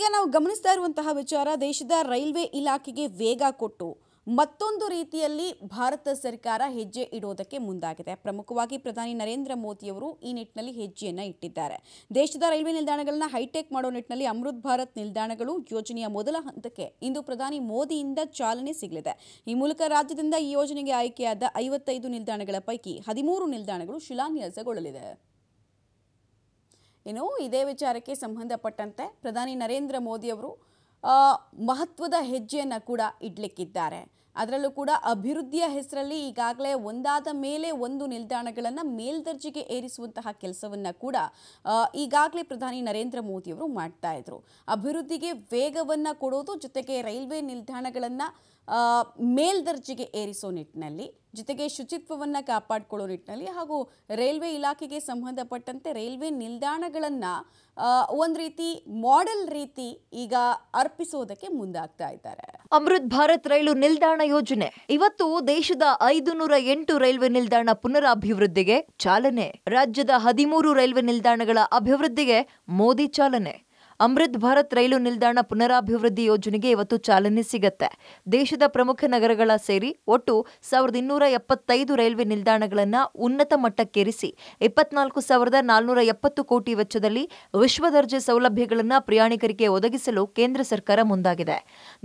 ಈಗ ನಾವು ಗಮನಿಸ್ತಾ ಇರುವಂತಹ ವಿಚಾರ ದೇಶದ ರೈಲ್ವೆ ಇಲಾಖೆಗೆ ವೇಗ ಕೊಟ್ಟು ಮತ್ತೊಂದು ರೀತಿಯಲ್ಲಿ ಭಾರತ ಸರ್ಕಾರ ಹೆಜ್ಜೆ ಇಡೋದಕ್ಕೆ ಮುಂದಾಗಿದೆ ಪ್ರಮುಖವಾಗಿ ಪ್ರಧಾನಿ ನರೇಂದ್ರ ಮೋದಿಯವರು ಈ ನಿಟ್ಟಿನಲ್ಲಿ ಹೆಜ್ಜೆಯನ್ನು ಇಟ್ಟಿದ್ದಾರೆ ದೇಶದ ರೈಲ್ವೆ ನಿಲ್ದಾಣಗಳನ್ನು ಹೈಟೆಕ್ ಮಾಡೋ ನಿಟ್ಟಿನಲ್ಲಿ ಅಮೃತ್ ಭಾರತ್ ನಿಲ್ದಾಣಗಳು ಯೋಜನೆಯ ಮೊದಲ ಹಂತಕ್ಕೆ ಇಂದು ಪ್ರಧಾನಿ ಮೋದಿಯಿಂದ ಚಾಲನೆ ಸಿಗಲಿದೆ ಈ ಮೂಲಕ ರಾಜ್ಯದಿಂದ ಈ ಯೋಜನೆಗೆ ಆಯ್ಕೆಯಾದ ಐವತ್ತೈದು ನಿಲ್ದಾಣಗಳ ಪೈಕಿ ಹದಿಮೂರು ನಿಲ್ದಾಣಗಳು ಶಿಲಾನ್ಯಾಸಗೊಳ್ಳಲಿದೆ ಏನು ಇದೇ ವಿಚಾರಕ್ಕೆ ಸಂಬಂಧಪಟ್ಟಂತೆ ಪ್ರಧಾನಿ ನರೇಂದ್ರ ಮೋದಿಯವರು ಮಹತ್ವದ ಹೆಜ್ಜೆಯನ್ನು ಕೂಡ ಇಡಲಿಕ್ಕಿದ್ದಾರೆ ಅದರಲ್ಲೂ ಕೂಡ ಅಭಿವೃದ್ಧಿಯ ಹೆಸರಲ್ಲಿ ಈಗಾಗಲೇ ಒಂದಾದ ಮೇಲೆ ಒಂದು ನಿಲ್ದಾಣಗಳನ್ನು ಮೇಲ್ದರ್ಜೆಗೆ ಏರಿಸುವಂತಹ ಕೆಲಸವನ್ನು ಕೂಡ ಈಗಾಗಲೇ ಪ್ರಧಾನಿ ನರೇಂದ್ರ ಮೋದಿಯವರು ಮಾಡ್ತಾ ಇದ್ರು ಅಭಿವೃದ್ಧಿಗೆ ವೇಗವನ್ನು ಕೊಡೋದು ಜೊತೆಗೆ ರೈಲ್ವೆ ನಿಲ್ದಾಣಗಳನ್ನು ಮೇಲ್ದರ್ಜೆಗೆ ಏರಿಸೋ ನಿಟ್ಟಿನಲ್ಲಿ ಜೊತೆಗೆ ಶುಚಿತ್ವವನ್ನು ಕಾಪಾಡಿಕೊಳ್ಳೋ ನಿಟ್ಟಿನಲ್ಲಿ ಹಾಗೂ ರೈಲ್ವೆ ಇಲಾಖೆಗೆ ಸಂಬಂಧಪಟ್ಟಂತೆ ರೈಲ್ವೆ ನಿಲ್ದಾಣಗಳನ್ನು ಒಂದು ರೀತಿ ಮಾಡೆಲ್ ರೀತಿ ಈಗ ಅರ್ಪಿಸೋದಕ್ಕೆ ಮುಂದಾಗ್ತಾ ಇದ್ದಾರೆ ಅಮೃತ್ ಭಾರತ್ ರೈಲು ನಿಲ್ದಾಣ ಯೋಜನೆ ಇವತ್ತು ದೇಶದ ಐದು ನೂರ ಎಂಟು ರೈಲ್ವೆ ನಿಲ್ದಾಣ ಪುನರಾಭಿವೃದ್ಧಿಗೆ ಚಾಲನೆ ರಾಜ್ಯದ ಹದಿಮೂರು ರೈಲ್ವೆ ನಿಲ್ದಾಣಗಳ ಅಭಿವೃದ್ಧಿಗೆ ಮೋದಿ ಚಾಲನೆ ಅಮೃತ್ ಭಾರತ್ ರೈಲು ನಿಲ್ದಾಣ ಪುನರಾಭಿವೃದ್ಧಿ ಯೋಜನೆಗೆ ಇವತ್ತು ಚಾಲನೆ ಸಿಗುತ್ತೆ ದೇಶದ ಪ್ರಮುಖ ನಗರಗಳ ಸೇರಿ ಒಟ್ಟು ಸಾವಿರದ ಇನ್ನೂರ ಎಪ್ಪತ್ತೈದು ರೈಲ್ವೆ ನಿಲ್ದಾಣಗಳನ್ನು ಉನ್ನತ ಮಟ್ಟಕ್ಕೇರಿಸಿ ಇಪ್ಪತ್ನಾಲ್ಕು ಸಾವಿರದ ನಾಲ್ನೂರ ಎಪ್ಪತ್ತು ಕೋಟಿ ವೆಚ್ಚದಲ್ಲಿ ವಿಶ್ವ ದರ್ಜೆ ಸೌಲಭ್ಯಗಳನ್ನು ಪ್ರಯಾಣಿಕರಿಗೆ ಒದಗಿಸಲು ಕೇಂದ್ರ ಸರ್ಕಾರ ಮುಂದಾಗಿದೆ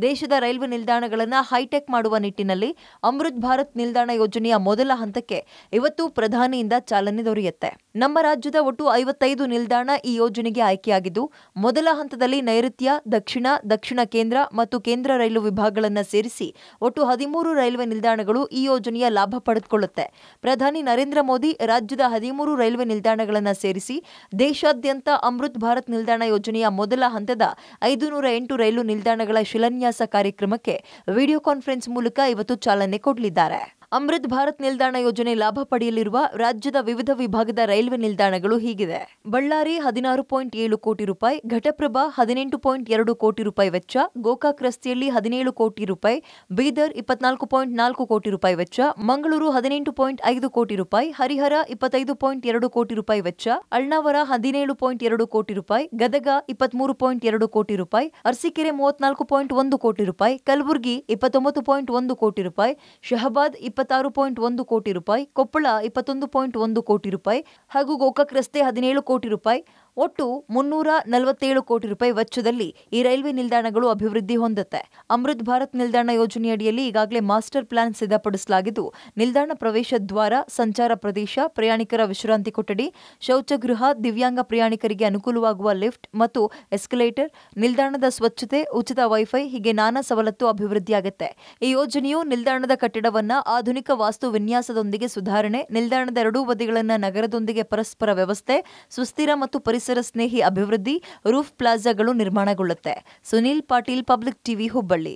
ದೇಶದ ರೈಲ್ವೆ ನಿಲ್ದಾಣಗಳನ್ನು ಹೈಟೆಕ್ ಮಾಡುವ ನಿಟ್ಟಿನಲ್ಲಿ ಅಮೃತ್ ಭಾರತ್ ನಿಲ್ದಾಣ ಯೋಜನೆಯ ಮೊದಲ ಹಂತಕ್ಕೆ ಇವತ್ತು ಪ್ರಧಾನಿಯಿಂದ ಚಾಲನೆ ದೊರೆಯುತ್ತೆ ನಮ್ಮ ರಾಜ್ಯದ ಒಟ್ಟು ಐವತ್ತೈದು ನಿಲ್ದಾಣ ಈ ಯೋಜನೆಗೆ ಆಯ್ಕೆಯಾಗಿದ್ದು ಮೊದಲ ಹಂತದಲ್ಲಿ ನೈಋತ್ಯ ದಕ್ಷಿಣ ದಕ್ಷಿಣ ಕೇಂದ್ರ ಮತ್ತು ಕೇಂದ್ರ ರೈಲು ವಿಭಾಗಗಳನ್ನು ಸೇರಿಸಿ ಒಟ್ಟು ಹದಿಮೂರು ರೈಲ್ವೆ ನಿಲ್ದಾಣಗಳು ಈ ಯೋಜನೆಯ ಲಾಭ ಪಡೆದುಕೊಳ್ಳುತ್ತೆ ಪ್ರಧಾನಿ ನರೇಂದ್ರ ಮೋದಿ ರಾಜ್ಯದ ಹದಿಮೂರು ರೈಲ್ವೆ ನಿಲ್ದಾಣಗಳನ್ನು ಸೇರಿಸಿ ದೇಶಾದ್ಯಂತ ಅಮೃತ್ ಭಾರತ್ ನಿಲ್ದಾಣ ಯೋಜನೆಯ ಮೊದಲ ಹಂತದ ಐದುನೂರ ಎಂಟು ರೈಲು ನಿಲ್ದಾಣಗಳ ಶಿಲಾನ್ಯಾಸ ಕಾರ್ಯಕ್ರಮಕ್ಕೆ ವಿಡಿಯೋ ಕಾನ್ಫರೆನ್ಸ್ ಮೂಲಕ ಇವತ್ತು ಚಾಲನೆ ಕೊಡಲಿದ್ದಾರೆ ಅಮೃತ್ ಭಾರತ್ ನಿಲ್ದಾಣ ಯೋಜನೆ ಲಾಭ ಪಡೆಯಲಿರುವ ರಾಜ್ಯದ ವಿವಿಧ ವಿಭಾಗದ ರೈಲ್ವೆ ನಿಲ್ದಾಣಗಳು ಹೀಗಿದೆ ಬಳ್ಳಾರಿ ಹದಿನಾರು ಪಾಯಿಂಟ್ ಏಳು ಕೋಟಿ ರೂಪಾಯಿ ಘಟಪ್ರಭಾ ಹದಿನೆಂಟು ಪಾಯಿಂಟ್ ಎರಡು ಕೋಟಿ ರೂಪಾಯಿ ವೆಚ್ಚ ಗೋಕಾಕ್ ರಸ್ತೆಯಲ್ಲಿ ಹದಿನೇಳು ಕೋಟಿ ರೂಪಾಯಿ ಬೀದರ್ ಇಪ್ಪತ್ನಾಲ್ಕು ಪಾಯಿಂಟ್ ನಾಲ್ಕು ಕೋಟಿ ರೂಪಾಯಿ ವೆಚ್ಚ ಮಂಗಳೂರು ಹದಿನೆಂಟು ಪಾಯಿಂಟ್ ಐದು ಕೋಟಿ ರೂಪಾಯಿ ಹರಿಹರ ಇಪ್ಪತ್ತೈದು ಪಾಯಿಂಟ್ ಎರಡು ಕೋಟಿ ರೂಪಾಯಿ ವೆಚ್ಚ ಅಳ್ನಾವರ ಹದಿನೇಳು ಪಾಯಿಂಟ್ ಎರಡು ಕೋಟಿ ರೂಪಾಯಿ ಗದಗ ಇಪ್ಪತ್ಮೂರು ಪಾಯಿಂಟ್ ಎರಡು ಕೋಟಿ ರೂಪಾಯಿ ಅರಸಿಕೆರೆ ಮೂವತ್ನಾಲ್ಕು ಪಾಯಿಂಟ್ ಒಂದು ಕೋಟಿ ರೂಪಾಯಿ ಕಲಬುರಗಿ ಇಪ್ಪತ್ತೊಂಬತ್ತು ಪಾಯಿಂಟ್ ಒಂದು ಕೋಟಿ ರೂಪಾಯಿ ಶಹಬಾದ್ ಇಪ್ಪತ್ತಾರು ಪಾಯಿಂಟ್ ಒಂದು ಕೋಟಿ ರೂಪಾಯಿ ಕೊಪ್ಪಳ ಇಪ್ಪತ್ತೊಂದು ಪಾಯಿಂಟ್ ಒಂದು ಕೋಟಿ ರೂಪಾಯಿ ಹಾಗೂ ಗೋಕಾಕ್ ರಸ್ತೆ ಹದಿನೇಳು ಕೋಟಿ ರೂಪಾಯಿ ಒಟ್ಟು ಮುನ್ನೂರ ನಲವತ್ತೇಳು ಕೋಟಿ ರೂಪಾಯಿ ವೆಚ್ಚದಲ್ಲಿ ಈ ರೈಲ್ವೆ ನಿಲ್ದಾಣಗಳು ಅಭಿವೃದ್ಧಿ ಹೊಂದುತ್ತೆ ಅಮೃತ್ ಭಾರತ್ ನಿಲ್ದಾಣ ಯೋಜನೆಯಡಿಯಲ್ಲಿ ಈಗಾಗಲೇ ಮಾಸ್ಟರ್ ಪ್ಲಾನ್ ಸಿದ್ಧಪಡಿಸಲಾಗಿದ್ದು ನಿಲ್ದಾಣ ಪ್ರವೇಶ ದ್ವಾರ ಸಂಚಾರ ಪ್ರದೇಶ ಪ್ರಯಾಣಿಕರ ವಿಶ್ರಾಂತಿ ಕೊಠಡಿ ಶೌಚಗೃಹ ದಿವ್ಯಾಂಗ ಪ್ರಯಾಣಿಕರಿಗೆ ಅನುಕೂಲವಾಗುವ ಲಿಫ್ಟ್ ಮತ್ತು ಎಸ್ಕಲೇಟರ್ ನಿಲ್ದಾಣದ ಸ್ವಚ್ಛತೆ ಉಚಿತ ವೈಫೈ ಹೀಗೆ ನಾನಾ ಸವಲತ್ತು ಅಭಿವೃದ್ಧಿಯಾಗುತ್ತೆ ಈ ಯೋಜನೆಯು ನಿಲ್ದಾಣದ ಕಟ್ಟಡವನ್ನ ಆಧುನಿಕ ವಾಸ್ತು ವಿನ್ಯಾಸದೊಂದಿಗೆ ಸುಧಾರಣೆ ನಿಲ್ದಾಣದ ಎರಡೂ ಬದಿಗಳನ್ನು ನಗರದೊಂದಿಗೆ ಪರಸ್ಪರ ವ್ಯವಸ್ಥೆ ಸುಸ್ಥಿರ ಮತ್ತು ಪರಿಸರ ಪರಿಸರ ಸ್ನೇಹಿ ಅಭಿವೃದ್ಧಿ ರೂಫ್ ಪ್ಲಾಜಾಗಳು ನಿರ್ಮಾಣಗೊಳ್ಳುತ್ತೆ ಸುನೀಲ್ ಪಾಟೀಲ್ ಪಬ್ಲಿಕ್ ಟಿವಿ ಹುಬ್ಬಳ್ಳಿ